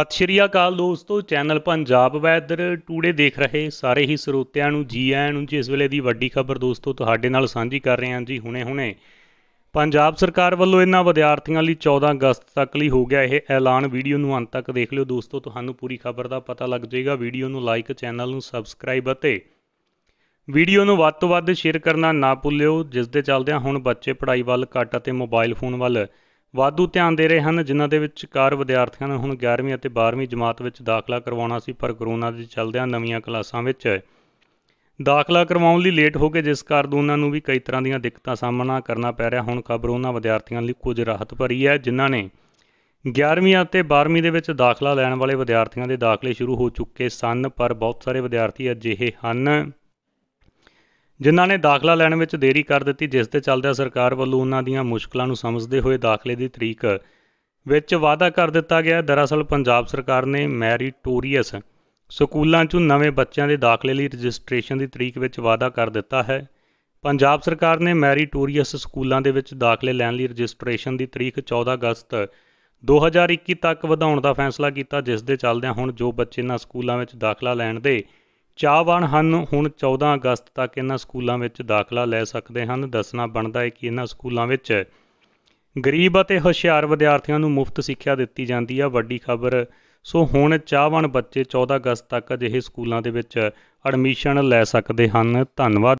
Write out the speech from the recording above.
ਸਤਿ ਸ਼੍ਰੀ ਅਕਾਲ ਦੋਸਤੋ channel Punjab weather today ਦੇਖ ਰਹੇ ਸਾਰੇ ਹੀ ਸਰੋਤਿਆਂ ਨੂੰ ਜੀ ਆਇਆਂ ਨੂੰ ਜਿਸ ਵੇਲੇ ਦੀ ਵੱਡੀ ਖਬਰ ਦੋਸਤੋ ਤੁਹਾਡੇ ਨਾਲ ਸਾਂਝੀ ਕਰ ਰਹੇ ਹਾਂ ਜੀ ਹੁਣੇ-ਹੁਣੇ ਪੰਜਾਬ ਸਰਕਾਰ ਵੱਲੋਂ ਇਹਨਾਂ ਵਿਦਿਆਰਥੀਆਂ ਲਈ 14 ਅਗਸਤ ਤੱਕ ਲਈ ਹੋ ਗਿਆ ਇਹ ਐਲਾਨ ਵੀਡੀਓ ਨੂੰ ਅੰਤ ਤੱਕ ਦੇਖ ਲਿਓ ਦੋਸਤੋ ਤੁਹਾਨੂੰ ਪੂਰੀ ਖਬਰ ਦਾ ਪਤਾ ਲੱਗ ਜਾਏਗਾ ਵੀਡੀਓ ਨੂੰ ਲਾਈਕ ਚੈਨਲ ਨੂੰ ਸਬਸਕ੍ਰਾਈਬ ਅਤੇ ਵੀਡੀਓ ਨੂੰ ਵੱਧ ਤੋਂ ਵੱਧ ਸ਼ੇਅਰ ਕਰਨਾ ਨਾ ਭੁੱਲਿਓ ਜਿਸ ਦੇ ਚੱਲਦਿਆਂ ਹੁਣ ਬੱਚੇ ਪੜ੍ਹਾਈ ਵੱਲ ਘੱਟ ਅਤੇ ਮੋਬਾਈਲ ਫੋਨ ਵੱਲ ਵਾਧੂ ਧਿਆਨ ਦੇ ਰਹੇ ਹਨ ਜਿਨ੍ਹਾਂ ਦੇ ਵਿੱਚ ਕਾਰ ਵਿਦਿਆਰਥੀਆਂ ਨੂੰ ਹੁਣ 11ਵੀਂ ਅਤੇ 12ਵੀਂ ਜਮਾਤ ਵਿੱਚ ਦਾਖਲਾ ਕਰਵਾਉਣਾ ਸੀ ਪਰ ਕਰੋਨਾ ਦੇ ਚੱਲਦਿਆਂ ਨਵੀਆਂ ਕਲਾਸਾਂ ਵਿੱਚ ਦਾਖਲਾ ਕਰਵਾਉਣ ਲਈ ਲੇਟ ਹੋ ਕੇ ਜਿਸ ਕਾਰਨ ਉਹਨਾਂ ਨੂੰ ਵੀ ਕਈ ਤਰ੍ਹਾਂ ਦੀਆਂ ਦਿੱਕਤਾਂ ਸਾਹਮਣਾ ਕਰਨਾ ਪੈ ਰਿਹਾ ਹੁਣ ਖਬਰ ਉਹਨਾਂ ਵਿਦਿਆਰਥੀਆਂ ਲਈ ਕੁਝ ਰਾਹਤ ਭਰੀ ਹੈ ਜਿਨ੍ਹਾਂ ਨੇ 11ਵੀਂ ਅਤੇ 12ਵੀਂ ਦੇ ਵਿੱਚ ਦਾਖਲਾ ਲੈਣ ਵਾਲੇ ਵਿਦਿਆਰਥੀਆਂ ਦੇ ਦਾਖਲੇ ਸ਼ੁਰੂ ਹੋ ਚੁੱਕੇ ਸਨ ਪਰ ਬਹੁਤ ਸਾਰੇ ਵਿਦਿਆਰਥੀ ਅਜਿਹੇ ਹਨ ਜਿਨ੍ਹਾਂ ਨੇ ਦਾਖਲਾ ਲੈਣ ਵਿੱਚ ਦੇਰੀ ਕਰ ਦਿੱਤੀ ਜਿਸ ਦੇ ਚੱਲਦੇ ਸਰਕਾਰ ਵੱਲੋਂ ਉਹਨਾਂ ਦੀਆਂ ਮੁਸ਼ਕਲਾਂ ਨੂੰ ਸਮਝਦੇ ਹੋਏ ਦਾਖਲੇ ਦੀ ਤਰੀਕ ਵਿੱਚ ਵਾਅਦਾ ਕਰ ਦਿੱਤਾ ਗਿਆ ਦਰਅਸਲ ਪੰਜਾਬ ਸਰਕਾਰ ਨੇ ਮੈਰੀਟੋਰੀਅਸ ਸਕੂਲਾਂ 'ਚੋਂ ਨਵੇਂ ਬੱਚਿਆਂ ਦੇ ਦਾਖਲੇ ਲਈ ਰਜਿਸਟ੍ਰੇਸ਼ਨ ਦੀ ਤਰੀਕ ਵਿੱਚ ਵਾਅਦਾ ਕਰ ਦਿੱਤਾ ਹੈ ਪੰਜਾਬ ਸਰਕਾਰ ਨੇ ਮੈਰੀਟੋਰੀਅਸ ਸਕੂਲਾਂ ਦੇ ਵਿੱਚ ਦਾਖਲੇ ਲੈਣ ਲਈ ਰਜਿਸਟ੍ਰੇਸ਼ਨ ਦੀ ਤਰੀਕ 14 ਅਗਸਤ 2021 ਤੱਕ ਵਧਾਉਣ ਦਾ ਫੈਸਲਾ ਕੀਤਾ ਜਿਸ ਦੇ ਚੱਲਦਿਆਂ ਹੁਣ ਜੋ ਬੱਚੇ ਨਾ ਸਕੂਲਾਂ ਵਿੱਚ ਦਾਖਲਾ ਲੈਣ ਦੇ ਚਾਹਵਾਨ ਹਨ ਹੁਣ 14 ਅਗਸਤ ਤੱਕ ਇਹਨਾਂ ਸਕੂਲਾਂ ਵਿੱਚ ਦਾਖਲਾ ਲੈ ਸਕਦੇ ਹਨ ਦੱਸਣਾ ਬਣਦਾ ਹੈ ਕਿ ਇਹਨਾਂ ਸਕੂਲਾਂ ਵਿੱਚ ਗਰੀਬ ਅਤੇ ਹੁਸ਼ਿਆਰ ਵਿਦਿਆਰਥੀਆਂ ਨੂੰ ਮੁਫਤ ਸਿੱਖਿਆ ਦਿੱਤੀ ਜਾਂਦੀ ਹੈ ਵੱਡੀ ਖਬਰ ਸੋ ਹੁਣ ਚਾਹਵਾਨ ਬੱਚੇ 14 ਅਗਸਤ ਤੱਕ ਅਜਿਹੇ ਸਕੂਲਾਂ ਦੇ ਵਿੱਚ ਐਡਮਿਸ਼ਨ ਲੈ ਸਕਦੇ ਹਨ ਧੰਨਵਾਦ